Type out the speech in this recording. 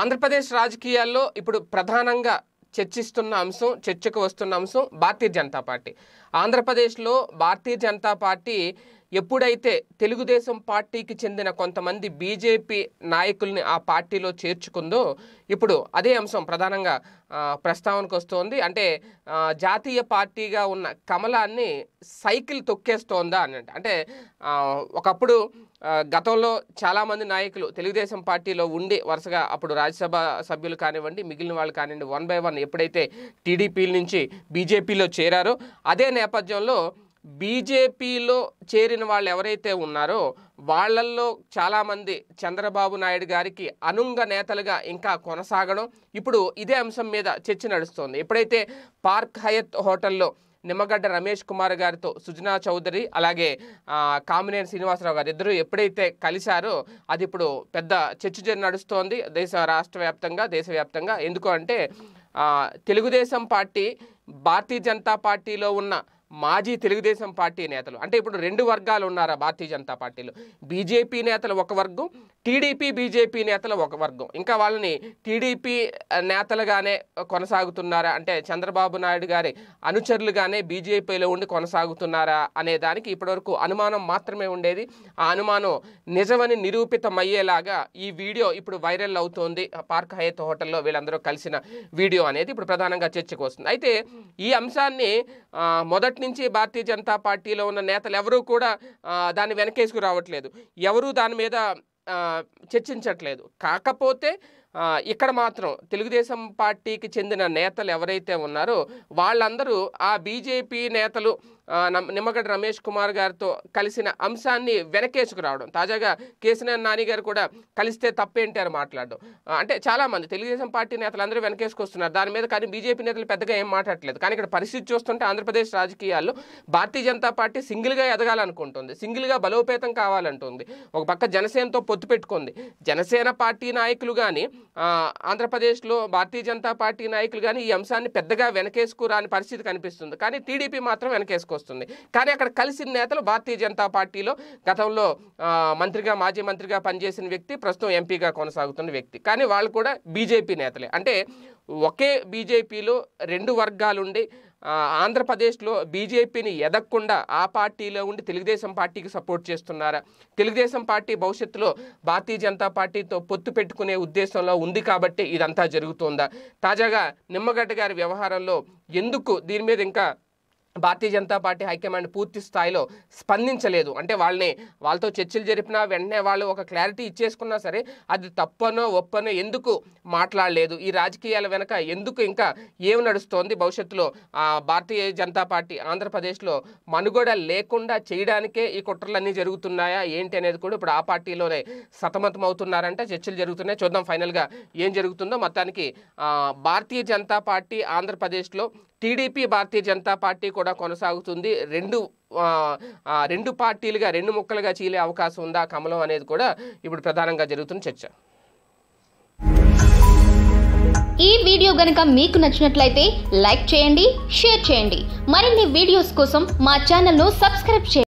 ఆంధ్రప్రదేశ్ రాజకీయాల్లో ఇప్పుడు ప్రధానంగా చర్చిస్తున్న అంశం చర్చకు వస్తున్న అంశం భారతీయ జనతా పార్టీ ఆంధ్రప్రదేశ్లో భారతీయ జనతా పార్టీ ఎప్పుడైతే తెలుగుదేశం పార్టీకి చెందిన కొంతమంది బీజేపీ నాయకుల్ని ఆ పార్టీలో చేర్చుకుందో ఇప్పుడు అదే అంశం ప్రధానంగా ప్రస్తావనకు వస్తోంది అంటే జాతీయ పార్టీగా ఉన్న కమలాన్ని సైకిల్ తొక్కేస్తోందా అని అంటే ఒకప్పుడు గతంలో చాలామంది నాయకులు తెలుగుదేశం పార్టీలో ఉండి వరుసగా అప్పుడు రాజ్యసభ సభ్యులు కానివ్వండి మిగిలిన వాళ్ళు కానివ్వండి వన్ బై వన్ ఎప్పుడైతే టీడీపీ నుంచి బీజేపీలో చేరారో అదే నేపథ్యంలో బీజేపీలో చేరిన వాళ్ళు ఎవరైతే ఉన్నారో వాళ్ళల్లో చాలామంది చంద్రబాబు నాయుడు గారికి అనుంగ నేతలుగా ఇంకా కొనసాగడం ఇప్పుడు ఇదే అంశం మీద చర్చ నడుస్తోంది ఎప్పుడైతే పార్క్ హయత్ హోటల్లో నిమ్మగడ్డ రమేష్ కుమార్ గారితో సుజనా చౌదరి అలాగే కామినేని శ్రీనివాసరావు గారు ఇద్దరు ఎప్పుడైతే కలిశారో అది ఇప్పుడు పెద్ద చర్చ నడుస్తోంది దేశ రాష్ట్ర వ్యాప్తంగా దేశవ్యాప్తంగా ఎందుకు అంటే తెలుగుదేశం పార్టీ భారతీయ జనతా పార్టీలో ఉన్న మాజీ తెలుగుదేశం పార్టీ నేతలు అంటే ఇప్పుడు రెండు వర్గాలు ఉన్నారా భారతీయ జనతా పార్టీలో బీజేపీ నేతలు ఒక వర్గం టీడీపీ బీజేపీ నేతల ఒక వర్గం ఇంకా వాళ్ళని టీడీపీ నేతలుగానే కొనసాగుతున్నారా అంటే చంద్రబాబు నాయుడు గారి అనుచరులుగానే బీజేపీలో ఉండి కొనసాగుతున్నారా అనే దానికి ఇప్పటివరకు అనుమానం మాత్రమే ఉండేది ఆ అనుమానం నిజమని నిరూపితమయ్యేలాగా ఈ వీడియో ఇప్పుడు వైరల్ అవుతోంది పార్క్ హయత్ హోటల్లో వీళ్ళందరూ కలిసిన వీడియో అనేది ఇప్పుడు ప్రధానంగా చర్చకు వస్తుంది అయితే ఈ అంశాన్ని మొదటి నుంచి భారతీయ జనతా పార్టీలో ఉన్న నేతలు ఎవరూ కూడా దాన్ని వెనకేసుకు రావట్లేదు ఎవరూ దాని మీద చర్చించట్లేదు కాకపోతే ఇక్కడ మాత్రం తెలుగుదేశం పార్టీకి చెందిన నేతలు ఎవరైతే ఉన్నారో వాళ్ళందరూ ఆ బీజేపీ నేతలు నిమ్మగడ్డ రమేష్ కుమార్ గారితో కలిసిన అంశాన్ని వెనకేసుకురావడం తాజాగా కేసీఆర్ నాని గారు కూడా కలిస్తే తప్పేంటి అని మాట్లాడడం అంటే చాలామంది తెలుగుదేశం పార్టీ నేతలు అందరూ వెనకేసుకొస్తున్నారు దాని మీద కానీ బీజేపీ నేతలు పెద్దగా ఏం మాట్లాడలేదు కానీ ఇక్కడ పరిస్థితి చూస్తుంటే ఆంధ్రప్రదేశ్ రాజకీయాల్లో భారతీయ జనతా పార్టీ సింగిల్గా ఎదగాలనుకుంటుంది సింగిల్గా బలోపేతం కావాలంటుంది ఒక పక్క జనసేనతో పొత్తు పెట్టుకుంది జనసేన పార్టీ నాయకులు కానీ ఆంధ్రప్రదేశ్లో భారతీయ జనతా పార్టీ నాయకులు కానీ ఈ అంశాన్ని పెద్దగా వెనకేసుకురాని పరిస్థితి కనిపిస్తుంది కానీ టీడీపీ మాత్రం వెనకేసుకోవాలి వస్తుంది కానీ అక్కడ కలిసిన నేతలు భారతీయ జనతా పార్టీలో గతంలో మంత్రిగా మాజీ మంత్రిగా పనిచేసిన వ్యక్తి ప్రస్తుతం ఎంపీగా కొనసాగుతున్న వ్యక్తి కానీ వాళ్ళు కూడా బీజేపీ నేతలే అంటే ఒకే బీజేపీలో రెండు వర్గాలుండి ఆంధ్రప్రదేశ్లో బీజేపీని ఎదగకుండా ఆ పార్టీలో ఉండి తెలుగుదేశం పార్టీకి సపోర్ట్ చేస్తున్నారా తెలుగుదేశం పార్టీ భవిష్యత్తులో భారతీయ జనతా పార్టీతో పొత్తు పెట్టుకునే ఉద్దేశంలో ఉంది కాబట్టి ఇదంతా జరుగుతుందా తాజాగా నిమ్మగడ్డ గారి వ్యవహారంలో ఎందుకు దీని మీద ఇంకా భారతీయ జనతా పార్టీ హైకమాండ్ పూర్తి స్థాయిలో స్పందించలేదు అంటే వాళ్ళని వాళ్ళతో చర్చలు జరిపినా వెంటనే వాళ్ళు ఒక క్లారిటీ ఇచ్చేసుకున్నా సరే అది తప్పనో ఒప్పనో ఎందుకు మాట్లాడలేదు ఈ రాజకీయాల వెనక ఎందుకు ఇంకా ఏం నడుస్తోంది భవిష్యత్తులో భారతీయ జనతా పార్టీ ఆంధ్రప్రదేశ్లో మనుగడ లేకుండా చేయడానికే ఈ కుట్రలన్నీ జరుగుతున్నాయా ఏంటి అనేది కూడా ఇప్పుడు ఆ పార్టీలోనే సతమతం అవుతున్నారంట చర్చలు జరుగుతున్నాయి చూద్దాం ఫైనల్గా ఏం జరుగుతుందో మొత్తానికి భారతీయ జనతా పార్టీ ఆంధ్రప్రదేశ్లో టీడీపీ భారతీయ జనతా పార్టీ కూడా కొనసాగుతుంది రెండు రెండు పార్టీలుగా రెండు ముక్కలుగా చీలే అవకాశం ఉందా కమలం అనేది కూడా ఇప్పుడు ప్రధానంగా జరుగుతున్న చర్చ ఈ వీడియో గనక మీకు నచ్చినట్లయితే లైక్ చేయండి షేర్ చేయండి మరిన్ని వీడియోస్ కోసం మా ఛానల్ ను సబ్స్క్రైబ్ చేయండి